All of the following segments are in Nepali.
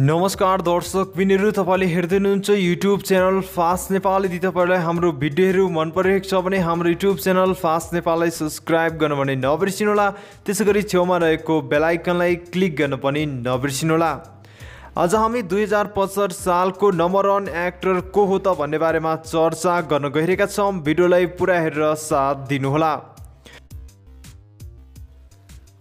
नमस्कार दर्शक बिनीहरू तपाईँले हेर्दै हुनुहुन्छ युट्युब च्यानल फास्ट नेपाल यदि तपाईँलाई हाम्रो भिडियोहरू मन परिरहेको छ भने हाम्रो युट्युब च्यानल फास्ट नेपाललाई सब्सक्राइब गर्न भने नबिर्सिनुहोला त्यसै गरी छेउमा रहेको बेलायकनलाई क्लिक गर्न पनि नबिर्सिनुहोला आज हामी दुई हजार पचहत्तर सालको नम्बर वान एक्टर को हो त भन्ने बारेमा चर्चा गर्न गइरहेका छौँ भिडियोलाई पुरा हेरेर साथ दिनुहोला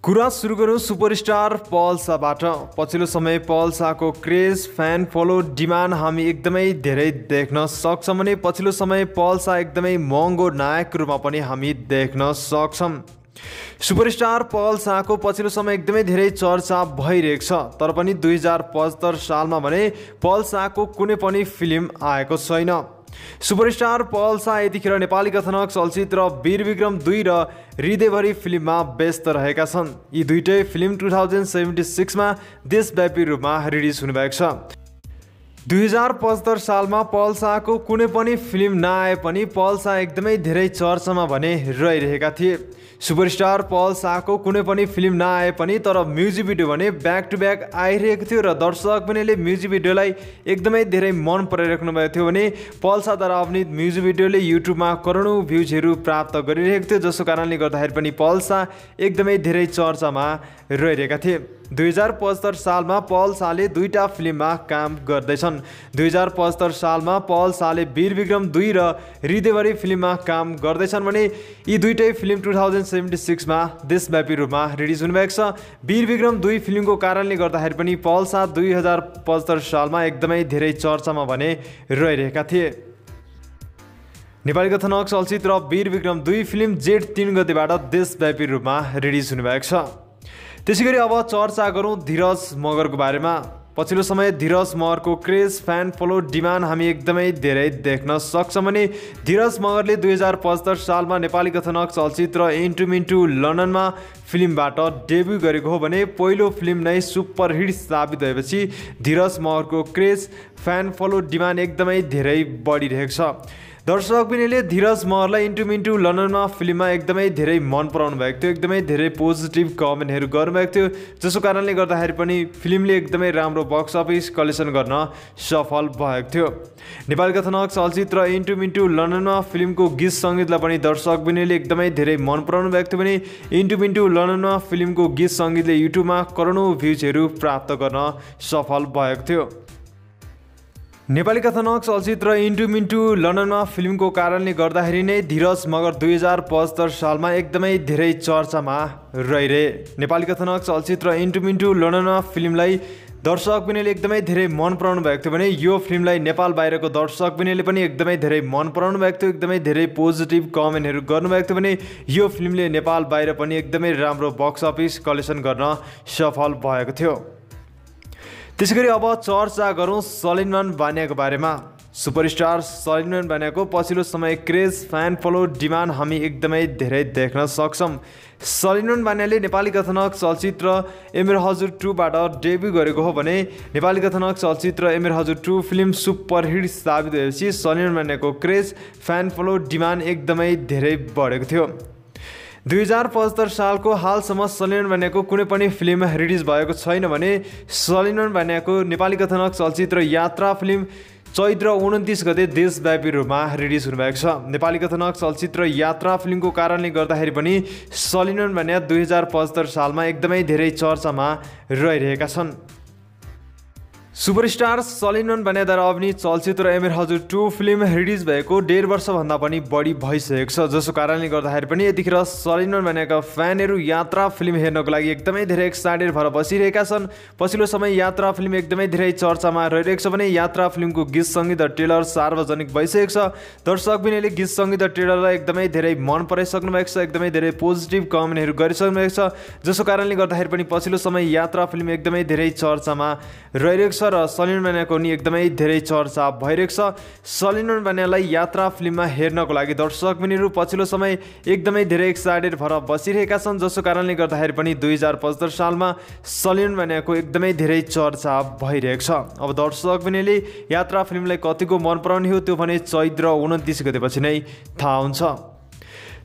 कुरा सुरु गरौँ सुपरस्टार पल्साबाट पछिल्लो समय पल्साको क्रेज फ्यान फलो डिमान्ड हामी एकदमै धेरै देख्न सक्छौँ भने पछिल्लो समय पल्सा एकदमै महँगो नायक रूपमा पनि हामी देख्न सक्छौँ सुपरस्टार पल शाहको पछिल्लो समय एकदमै धेरै चर्चा भइरहेको छ तर पनि दुई हजार पचहत्तर सालमा भने पल शाहको कुनै पनि फिल्म आएको छैन सुपरस्टार शाह यतिखेर नेपाली कथनक चलचित्र वीरविक्रम दुई र हृदयभरि फिल्ममा व्यस्त रहेका छन् यी दुइटै फिल्म टु थाउजन्ड सेभेन्टी सिक्समा देशव्यापी रूपमा रिलिज हुनुभएको छ दुई हजार पचहत्तर सालमा पल्साको कुनै पनि फिल्म नआए पनि पल्सा एकदमै धेरै चर्चामा भने रहिरहेका थिए सुपरस्टार पल शाहको कुनै पनि फिल्म नआए पनि तर म्युजिक भिडियो भने ब्याक टु ब्याक आइरहेको थियो र दर्शक पनिले म्युजिक भिडियोलाई एकदमै धेरै मन पराइराख्नुभएको थियो भने पल शाहद्वारा अभिनीत म्युजिक भिडियोले युट्युबमा करोडौँ भ्युजहरू प्राप्त गरिरहेको थियो जसको कारणले गर्दाखेरि पनि पल शाह एकदमै धेरै चर्चामा रहिरहेका थिए दुई हजार पचहत्तर सालमा पल साले दुईवटा फिल्ममा काम गर्दैछन् दुई हजार पचहत्तर सालमा पल साले वीर विक्रम दुई र हृदयभरि फिल्ममा काम गर्दैछन् भने यी दुईटै फिल्म टु थाउजन्ड सेभेन्टी सिक्समा देशव्यापी रूपमा रिलिज हुनुभएको छ वीर विक्रम दुई फिल्मको कारणले गर्दाखेरि पनि पल शाह दुई हजार पचहत्तर सालमा एकदमै धेरै चर्चामा भने रहिरहेका थिए नेपाली कथनक चलचित्र वीर विक्रम दुई फिल्म जेठ तिन गतिबाट देशव्यापी रूपमा रिलिज हुनुभएको छ त्यसै गरी अब चर्चा गरौँ धीरज मगरको बारेमा पछिल्लो समय धीरज मगरको क्रेज फ्यान फलो डिमान्ड हामी एकदमै धेरै देख्न सक्छौँ भने धीरज मगरले दुई हजार पचहत्तर सालमा नेपाली कथनक चलचित्र इन्टु मिन्टु लन्डनमा फिल्मबाट डेब्यु गरेको हो भने पहिलो फिल्म नै सुपरहिट साबित भएपछि धीरज मगरको क्रेज फ्यान फलो डिमान्ड एकदमै धेरै बढिरहेको छ दर्शक विनयले धीरज महरलाई इन्टु मिन्टु लन्डनमा फिल्ममा एकदमै धेरै मन पराउनु भएको थियो एकदमै धेरै पोजिटिभ कमेन्टहरू गर्नुभएको थियो जसको कारणले गर्दाखेरि पनि फिल्मले एकदमै राम्रो बक्स अफिस कलेक्सन गर्न सफल भएको थियो नेपाल कथनक चलचित्र इन्टु मिन्टु लन्डनमा फिल्मको गीत सङ्गीतलाई पनि दर्शक विनयले एकदमै धेरै मन पराउनु भएको थियो भने इन्टु मिन्टु लन्डनमा फिल्मको गीत सङ्गीतले युट्युबमा करोडौँ भ्युजहरू प्राप्त गर्न सफल भएको थियो नेपाली कथानक चलचित्र इन्टु मिन्टु लन्डनमा फिल्मको कारणले गर्दाखेरि नै धीरज मगर दुई हजार पचहत्तर सालमा एकदमै धेरै चर्चामा रहिरहे नेपाली कथानक चलचित्र इन्टु मिन्टु लन्डनमा फिल्मलाई दर्शक बिनेले एकदमै धेरै मन पराउनु भएको थियो भने यो फिल्मलाई नेपाल बाहिरको दर्शक पनिले पनि एकदमै धेरै मन पराउनु भएको थियो एकदमै धेरै पोजिटिभ कमेन्टहरू गर्नुभएको थियो भने यो फिल्मले नेपाल बाहिर पनि एकदमै राम्रो बक्स अफिस कलेक्सन गर्न सफल भएको थियो त्यसै गरी अब चर्चा गरौँ सलिनमन बानियाको बारेमा सुपरस्टार सलिनमन बानियाको पछिल्लो समय क्रेज फ्यान फलो डिमान्ड हामी एकदमै धेरै देख्न सक्छौँ सलिनमन बानियाले नेपाली कथनक चलचित्र एमेर हजुर टूबाट डेब्यू गरेको हो भने नेपाली कथनक चलचित्र एमेर हजुर टू फिल्म सुपरहिट साबित भएपछि सलिनमन बानियाको क्रेज फ्यान फलो डिमान्ड एकदमै धेरै बढेको थियो दुई हजार पचहत्तर सालको हालसम्म सलिनन भनेको कुनै पनि फिल्म रिलिज भएको छैन भने सलिनन भनेको नेपाली कथनक चलचित्र यात्रा फिल्म चैत्र उन्तिस गते देशव्यापी रूपमा रिलिज हुनुभएको छ नेपाली कथनक चलचित्र यात्रा फिल्मको कारणले गर्दाखेरि पनि सलिनन भन्या दुई हजार पचहत्तर सालमा एकदमै धेरै चर्चामा रहिरहेका छन् सुपरस्टार सलिनन बनेदार अग्नि चलचित्र एमएर हजुर टु फिल्म रिलिज भएको डेढ वर्षभन्दा पनि बढी भइसकेको छ जसको कारणले गर्दाखेरि पनि यतिखेर सलिनन बनेका फ्यानहरू यात्रा फिल्म हेर्नको लागि एकदमै धेरै एक्साइटेड भएर बसिरहेका छन् पछिल्लो समय यात्रा फिल्म एकदमै धेरै चर्चामा रहिरहेको छ भने यात्रा फिल्मको गीत सङ्गीत र ट्रेलर सार्वजनिक भइसकेको छ दर्शक बिनीले गीत सङ्गीत र ट्रेलरलाई एकदमै धेरै मन पराइसक्नु भएको छ एकदमै धेरै पोजिटिभ कमेन्टहरू गरिसक्नु भएको छ जसको कारणले गर्दाखेरि पनि पछिल्लो समय यात्रा फिल्म एकदमै धेरै चर्चामा रहिरहेको छ र सलिन बनियाको नि एकदमै धेरै चर्चा भइरहेको छ सलिन बनियालाई यात्रा फिल्ममा हेर्नको लागि दर्शक मिनीहरू पछिल्लो समय एकदमै धेरै एक्साइटेड भएर बसिरहेका छन् जसको कारणले गर्दाखेरि पनि दुई हजार पचहत्तर सालमा सलिन बनियाको एकदमै धेरै चर्चा भइरहेको छ अब दर्शक मिनीले यात्रा फिल्मलाई कतिको मन पराउने हो त्यो भने चैत्र उन्तिस गतेपछि नै थाहा हुन्छ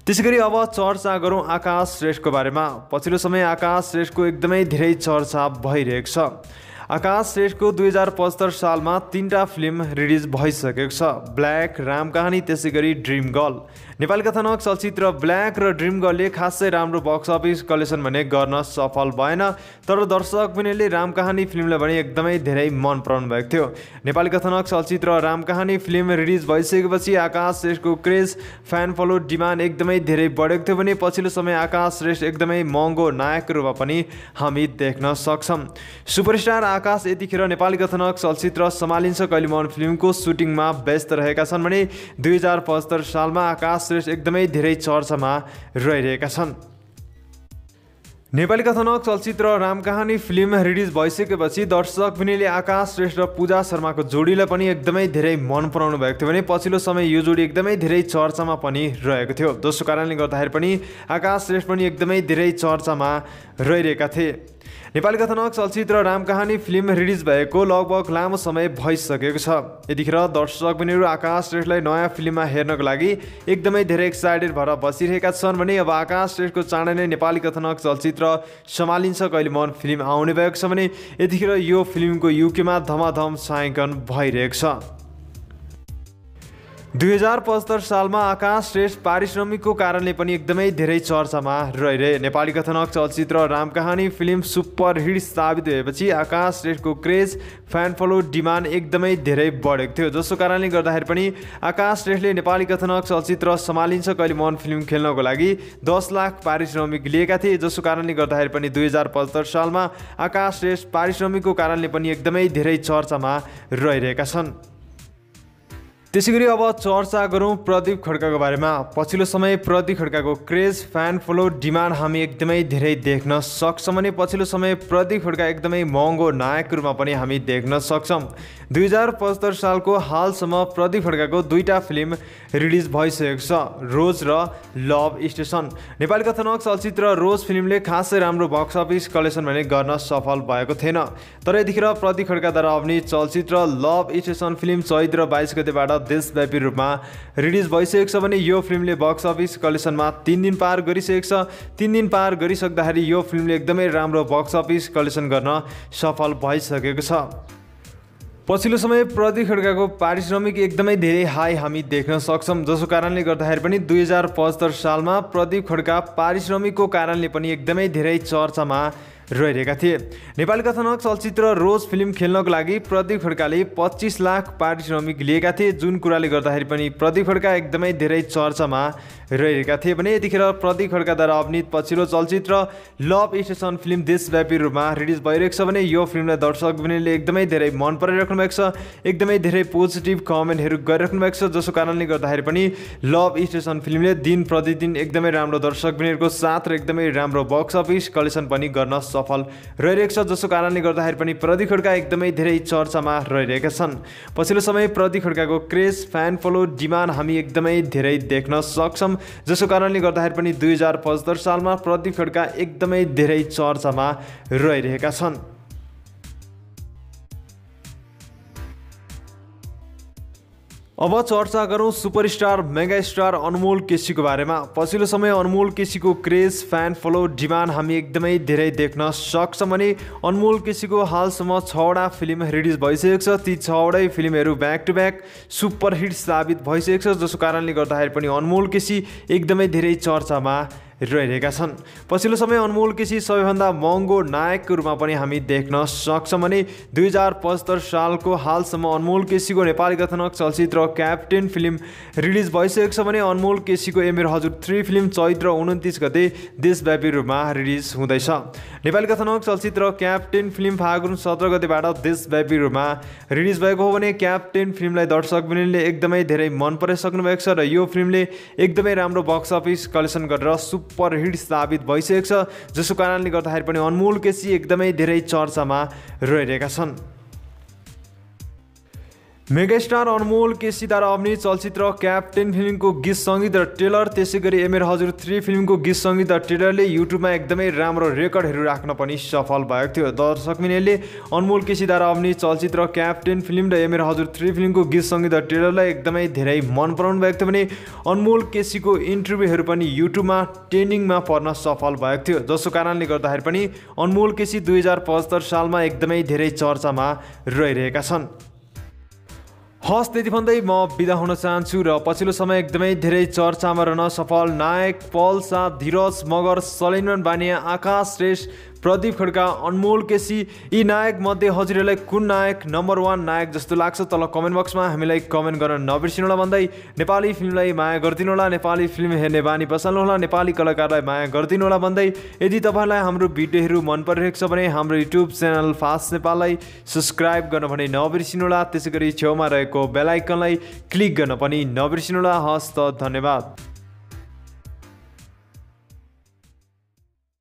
त्यसै गरी अब चर्चा गरौँ आकाश श्रेष्ठको बारेमा पछिल्लो समय आकाश श्रेष्ठको एकदमै धेरै चर्चा भइरहेको छ आकाश श्रेष्ठको दुई हजार पचहत्तर सालमा तिनवटा फिल्म रिलिज भइसकेको छ ब्ल्याक राम कहानी त्यसै गरी ड्रिम गर्ल नेपाली कथानक चलचित्र ब्ल्याक र ड्रिम गर्लले खासै राम्रो बक्स अफिस कलेक्सन भने गर्न सफल भएन तर दर्शक पनिले राम कहानी फिल्मलाई भने एकदमै धेरै मन पराउनु भएको थियो नेपाली कथानक चलचित्र राम कहानी फिल्म रिलिज भइसकेपछि आकाश श्रेष्ठको क्रेज फ्यान फलो डिमान्ड एकदमै धेरै बढेको थियो भने पछिल्लो समय आकाश श्रेष्ठ एकदमै महँगो नायकको रूपमा पनि हामी देख्न सक्छौँ सुपरस्टार आकाश यतिखेर नेपाली कथनक चलचित्र सम्हालिन्छ कहिलेमन फिल्मको सुटिङमा व्यस्त रहेका छन् भने दुई हजार पचहत्तर सालमा आकाश श्रेष्ठ एकदमै धेरै चर्चामा रहिरहेका छन् नेपाली कथनक चलचित्र राम कहानी फिल्म रिलिज भइसकेपछि दर्शक विनयले आकाश श्रेष्ठ र पूजा शर्माको जोडीलाई पनि एकदमै धेरै मन पराउनु भएको थियो भने पछिल्लो समय यो जोडी एकदमै धेरै चर्चामा पनि रहेको थियो दोस्रो कारणले गर्दाखेरि पनि आकाश श्रेष्ठ पनि एकदमै धेरै चर्चामा रहिरहेका थिए नेपाली कथानक चलचित्र राम कहानी फिल्म रिलिज भएको लगभग लामो समय भइसकेको छ यतिखेर दर्शक बहिनीहरू आकाश श्रेष्ठलाई नयाँ फिल्ममा हेर्नको लागि एकदमै धेरै एक्साइटेड भएर बसिरहेका छन् भने अब आकाश श्रेष्ठको चाँडै नै नेपाली कथानक चलचित्र सम्हालिन्छ कहिले मन फिल्म आउने भएको छ भने यतिखेर यो फिल्मको युकेमा धमाधम छायाङ्कन भइरहेको छ दुई हजार पचहत्तर सालमा आकाश श्रेष्ठ पारिश्रमिकको कारणले पनि एकदमै धेरै चर्चामा रहिरहे नेपाली कथनक चलचित्र रामकहानी फिल्म सुपर हिट साबित भएपछि आकाश श्रेष्ठको क्रेज फ्यान फलो डिमान्ड एकदमै धेरै बढेको थियो जसको कारणले गर्दाखेरि पनि आकाश श्रेष्ठले नेपाली कथनक चलचित्र सम्हालिन्छ कहिले मन फिल्म खेल्नको लागि दस लाख पारिश्रमिक लिएका थिए जसको कारणले गर्दाखेरि पनि दुई हजार पचहत्तर सालमा आकाश श्रेष्ठ पारिश्रमिकको कारणले पनि एकदमै धेरै चर्चामा रहिरहेका छन् त्यसै गरी अब चर्चा गरौँ प्रदीप खड्काको बारेमा पछिल्लो समय प्रदीप खड्काको क्रेज फ्यान फलो डिमान्ड हामी एकदमै धेरै देख्न सक्छौँ भने पछिल्लो समय प्रदीप खड्का एकदमै महँगो नायकको रूपमा पनि हामी देख्न सक्छौँ दुई हजार पचहत्तर सालको हालसम्म प्रदीप खड्काको दुईवटा फिल्म रिलिज भइसकेको छ रोज र लभ स्टेसन नेपाली कथानक चलचित्र रोज फिल्मले खासै राम्रो बक्स अफिस कलेक्सन भने गर्न सफल भएको थिएन तर यतिखेर प्रदीप खड्काद्वारा अभिनय चलचित्र लभ स्टेसन फिल्म चैत्र बाइस गतेबाट देशव्यापी रूपमा रिलिज भइसकेको छ भने यो फिल्मले बक्स अफिस कलेक्सनमा तिन दिन पार गरिसकेको छ तिन दिन पार गरिसक्दाखेरि यो फिल्मले एकदमै राम्रो बक्स अफिस कलेक्सन गर्न सफल भइसकेको छ पछिल्लो समय प्रदीप खड्काको पारिश्रमिक एकदमै धेरै हाई हामी देख्न सक्छौँ जसको कारणले गर्दाखेरि पनि दुई हजार पचहत्तर सालमा प्रदीप खड्का पारिश्रमिकको कारणले पनि एकदमै धेरै चर्चामा रहिरहेका थिए नेपाली कथानक चलचित्र रोज फिल्म खेल्नको लागि प्रदीप खड्काले पच्चिस लाख पारिश्रमिक लिएका थिए जुन कुराले गर्दाखेरि पनि प्रदीप खड्का एकदमै धेरै चर्चामा रहिरहेका थिए भने यतिखेर प्रदीप खड्काद्वारा अभिनीत पछिल्लो चलचित्र लभ स्टेसन फिल्म देशव्यापी रूपमा रिलिज भइरहेको छ भने यो फिल्मलाई दर्शक एकदमै धेरै मन पराइराख्नु भएको छ एकदमै धेरै पोजिटिभ कमेन्टहरू गरिराख्नु भएको छ जसको कारणले गर्दाखेरि पनि लभ स्टेसन फिल्मले दिन प्रतिदिन एकदमै राम्रो दर्शक साथ र एकदमै राम्रो बक्स अफिस कलेक्सन पनि गर्न सक्छ सफल रहिरहेको छ जसको कारणले गर्दाखेरि पनि प्रदी खड्का एकदमै धेरै चर्चामा रहिरहेका छन् पछिल्लो समय प्रदी खड्काको क्रेज फ्यान फलो डिमान्ड हामी एकदमै धेरै देख्न सक्छौँ जसको कारणले गर्दाखेरि पनि दुई हजार पचहत्तर सालमा प्रदी खड्का एकदमै धेरै चर्चामा रहिरहेका छन् अब चर्चा गरौँ सुपरस्टार मेगास्टार अनमोल केसीको बारेमा पछिल्लो समय अनमोल केसीको क्रेज फ्यान फलो डिमान्ड हामी एकदमै धेरै देख्न सक्छौँ भने अनमोल केसीको हालसम्म छवटा फिल्म रिलिज भइसकेको छ ती छवटै फिल्महरू ब्याक टु ब्याक सुपरहिट साबित भइसकेको छ जसको कारणले गर्दाखेरि पनि अनमोल केसी एकदमै धेरै चर्चामा रहिरहेका छन् पछिल्लो समय अनमोल केसी सबैभन्दा महँगो नायकको रूपमा पनि हामी देख्न सक्छौँ भने दुई हजार पचहत्तर सालको हालसम्म अनमोल केसीको नेपाली कथनक चलचित्र क्याप्टेन फिल्म रिलिज भइसकेको छ भने अनमोल केसीको एमएर हजुर थ्री फिल्म चैत्र उन्तिस गते देशव्यापी रूपमा रिलिज हुँदैछ नेपाली कथनक चलचित्र क्याप्टेन फिल्म फागुन सत्र गतेबाट देशव्यापी रूपमा रिलिज भएको हो भने क्याप्टेन फिल्मलाई दर्शकले एकदमै धेरै मन पराइसक्नु भएको छ र यो फिल्मले एकदमै राम्रो बक्स अफिस कलेक्सन गरेर सुप परहिड साबित भइसकेको छ जसको कारणले गर्दाखेरि पनि अनमोल केसी एकदमै धेरै चर्चामा रहिरहेका छन् मेगास्टार अनमोल के सितारा अग्नि चलचित्र क्याप्टेन फिल्मको गीत सङ्गीत र ट्रेलर त्यसै गरी एमएर हजुर थ्री फिल्मको गीत सङ्गीत र ट्रेलरले युट्युबमा एकदमै राम्रो रेकर्डहरू राख्न पनि सफल भएको थियो दर्शक मिनेले अनमोल के सितारा अग्नि चलचित्र क्याप्टेन फिल्म र एमएर हजुर थ्री फिल्मको गीत सङ्गीत र ट्रेलरलाई एकदमै धेरै मन पराउनु भएको थियो भने अनमोल केसीको इन्टरभ्यूहरू पनि युट्युबमा ट्रेन्डिङमा पर्न सफल भएको थियो जसको कारणले गर्दाखेरि पनि अनमोल केसी दुई सालमा एकदमै धेरै चर्चामा रहिरहेका छन् हस् त्यति भन्दै म बिदा हुन चाहन्छु र पछिल्लो समय एकदमै धेरै चर्चामा रहन सफल नायक पल साथ धीरज मगर सलिनन बानिया आकाश श्रेष्ठ प्रदीप खड्का अनमोल केसी यी नायकमध्ये हजुरहरूलाई कुन नायक नम्बर वान नायक जस्तो लाग्छ तल कमेन्ट बक्समा हामीलाई कमेन्ट गर्न नबिर्सिनुहोला भन्दै नेपाली फिल्मलाई माया गरिदिनुहोला नेपाली फिल्म हेर्ने बानी बसाल्नुहोला नेपाली कलाकारलाई माया गरिदिनुहोला भन्दै यदि तपाईँलाई हाम्रो भिडियोहरू मन परिरहेको छ भने हाम्रो युट्युब च्यानल फास्ट नेपाललाई सब्सक्राइब गर्न भने नबिर्सिनुहोला त्यसै गरी छेउमा रहेको बेलायकनलाई क्लिक गर्न पनि नबिर्सिनुहोला हस् त धन्यवाद